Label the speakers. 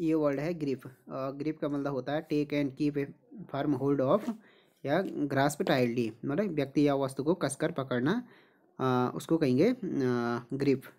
Speaker 1: ये वर्ड है grip grip का मतलब होता है take and keep a firm hold of या ग्रास्प टाइल्डी मतलब व्यक्ति या वस्तु को कसकर पकड़ना आ, उसको कहेंगे ग्रिप